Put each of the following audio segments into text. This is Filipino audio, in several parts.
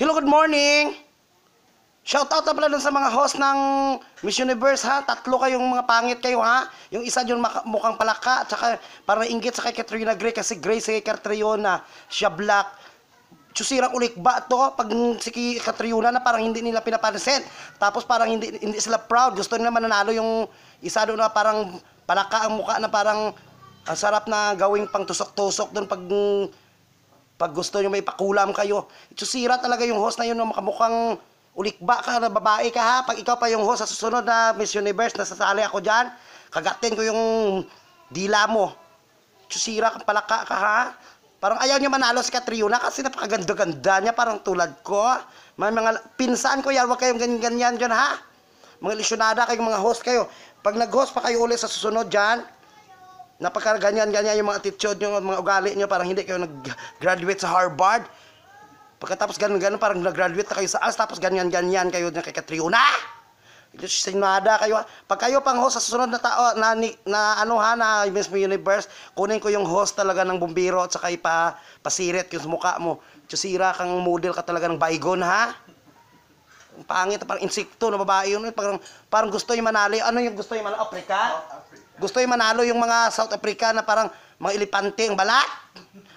Hello, good morning! Shout out na pala dun sa mga host ng Miss Universe ha. Tatlo kayong mga pangit kayo ha. Yung isa yung mukhang palaka. Tsaka parang inggit sa kay Katrina Gray kasi Gray si Katrina. Siya black. Chusirang ulit ba to pag si Katrina na parang hindi nila pinapansin. Tapos parang hindi, hindi sila proud. Gusto nila mananalo yung isa doon na parang palaka ang mukha na parang ang sarap na gawing pang tusok-tusok doon pag pag gusto nyo may pakulam kayo, itsusira talaga yung host na yun, no? makamukhang ulikba ka na babae ka ha. Pag ikaw pa yung host sa susunod na Miss Universe, nasasali ako dyan, kagatin ko yung dila mo. Itsusira kang palaka ka ha. Parang ayaw niya manalo si Katrina kasi napakaganda-ganda niya, parang tulad ko. May mga pinsan ko yan, huwag kayong ganyan-ganyan dyan ha. Mga lisyonada kayong mga host kayo. Pag nag-host pa kayo ulit sa susunod dyan, Napaka ganyan-ganyan yung mga attitude nyo, mga ugali nyo, parang hindi kayo nag-graduate sa Harvard. Pagkatapos ganyan-ganyan, parang nag-graduate na kayo sa AS, tapos ganyan-ganyan kayo na kay Katrina. Katriona. Sinada kayo. Pag kayo pang host sa susunod na tao, na, na, na ano ha, na Miss Universe, kunin ko yung host talaga ng bumbiro at saka ipa, pasirit yung mukha mo. Tsusira kang model ka talaga ng bygone ha. Ang pangit, parang insekto na babae yun. Parang, parang gusto yung manali. Ano yung gusto yung manali? Africa? Oh, Africa. Gusto yung manalo yung mga South Africa na parang mga elepante, ang balat.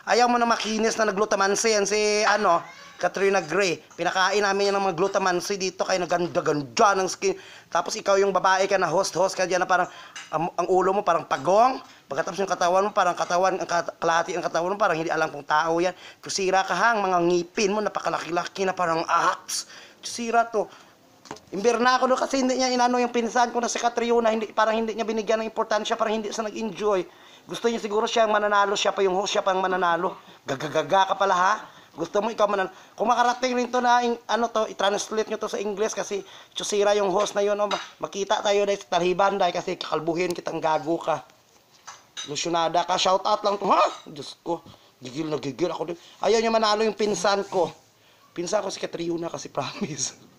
Ayaw mo na makinis na nagglutamansi yan si ano, Katrina Gray. Pinakain namin yan ng mga glutamansi dito kaya naganda-ganda ng skin. Tapos ikaw yung babae ka na host-host ka dyan na parang um, ang ulo mo parang pagong. Pagkatapos yung katawan mo parang katawan, ang kat kalati ang katawan mo parang hindi alam kung tao yan. Kusira ka hang, mga ngipin mo napakalaki-laki na parang aks. Kusira to. Imbir na ako doon kasi hindi niya inano yung pinsan ko na si Katrina, hindi, parang hindi niya binigyan ng importansya, parang hindi siya nag-enjoy. Gusto niya siguro siya ang mananalo, siya pa yung host, siya pa ang mananalo. Gagagaga ka pala ha? Gusto mo ikaw mananalo. Kung makarating rin to na in, ano to, i-translate niyo to sa English kasi chusira yung host na yun. Oh, makita tayo dahil sa tarhiban dahil kasi kakalbuhin kitang gago ka. Lusyonada ka. Shout out lang to. Ha? Diyos ko. Gigil na gigil ako Ayaw niya manalo yung pinsan ko. Pinsan ko si Katrina kasi promise.